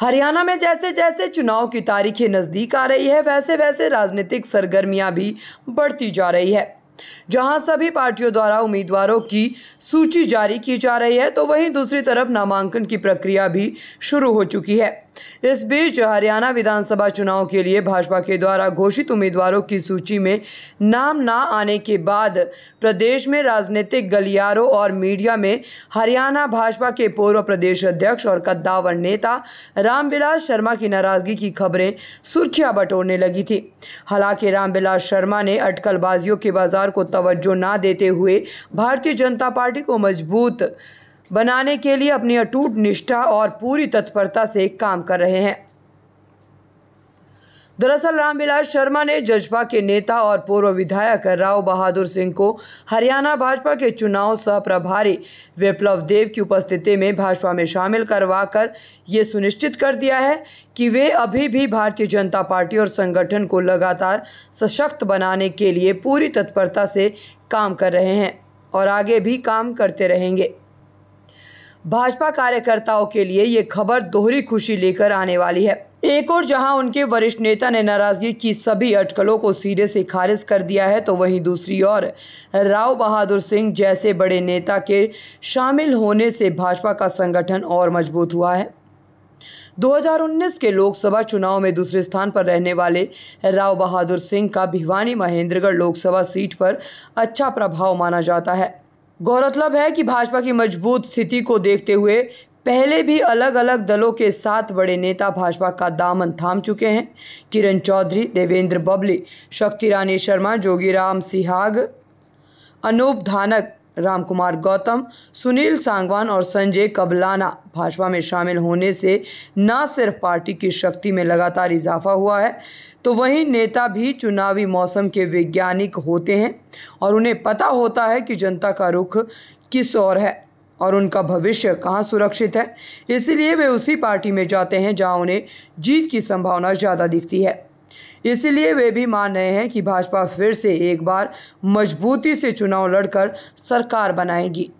हरियाणा में जैसे जैसे चुनाव की तारीखें नज़दीक आ रही है वैसे वैसे राजनीतिक सरगर्मियां भी बढ़ती जा रही है जहां सभी पार्टियों द्वारा उम्मीदवारों की सूची जारी की जा रही है तो वहीं दूसरी तरफ नामांकन की प्रक्रिया भी शुरू हो चुकी है इस बीच हरियाणा विधानसभा चुनाव के लिए भाजपा के द्वारा घोषित उम्मीदवारों की सूची में नाम ना आने के बाद प्रदेश में राजनीतिक गलियारों और मीडिया में हरियाणा भाजपा के पूर्व प्रदेश अध्यक्ष और कद्दावर नेता रामविलास शर्मा की नाराजगी की खबरें सुर्खियां बटोरने लगी थी हालांकि रामविलास शर्मा ने अटकलबाजियों के बाजार सरकार को तवज्जो ना देते हुए भारतीय जनता पार्टी को मजबूत बनाने के लिए अपनी अटूट निष्ठा और पूरी तत्परता से काम कर रहे हैं दरअसल रामविलास शर्मा ने जजपा के नेता और पूर्व विधायक राव बहादुर सिंह को हरियाणा भाजपा के चुनाव सह प्रभारी विप्लव देव की उपस्थिति में भाजपा में शामिल करवा कर ये सुनिश्चित कर दिया है कि वे अभी भी भारतीय जनता पार्टी और संगठन को लगातार सशक्त बनाने के लिए पूरी तत्परता से काम कर रहे हैं और आगे भी काम करते रहेंगे भाजपा कार्यकर्ताओं के लिए ये खबर दोहरी खुशी लेकर आने वाली है एक और जहां उनके वरिष्ठ नेता ने नाराजगी की सभी अटकलों को सिरे से खारिज कर दिया है तो वहीं दूसरी ओर राव बहादुर सिंह जैसे बड़े नेता के शामिल होने से भाजपा का संगठन और मजबूत हुआ है 2019 के लोकसभा चुनाव में दूसरे स्थान पर रहने वाले राव बहादुर सिंह का भिवानी महेंद्रगढ़ लोकसभा सीट पर अच्छा प्रभाव माना जाता है गौरतलब है कि भाजपा की मजबूत स्थिति को देखते हुए पहले भी अलग अलग दलों के सात बड़े नेता भाजपा का दामन थाम चुके हैं किरण चौधरी देवेंद्र बबली शक्ति रानी शर्मा जोगीराम सिहाग अनूप धानक रामकुमार गौतम सुनील सांगवान और संजय कबलाना भाजपा में शामिल होने से न सिर्फ पार्टी की शक्ति में लगातार इजाफा हुआ है तो वहीं नेता भी चुनावी मौसम के वैज्ञानिक होते हैं और उन्हें पता होता है कि जनता का रुख किस ओर है और उनका भविष्य कहाँ सुरक्षित है इसीलिए वे उसी पार्टी में जाते हैं जहाँ उन्हें जीत की संभावना ज़्यादा दिखती है इसीलिए वे भी मान रहे हैं कि भाजपा फिर से एक बार मजबूती से चुनाव लड़कर सरकार बनाएगी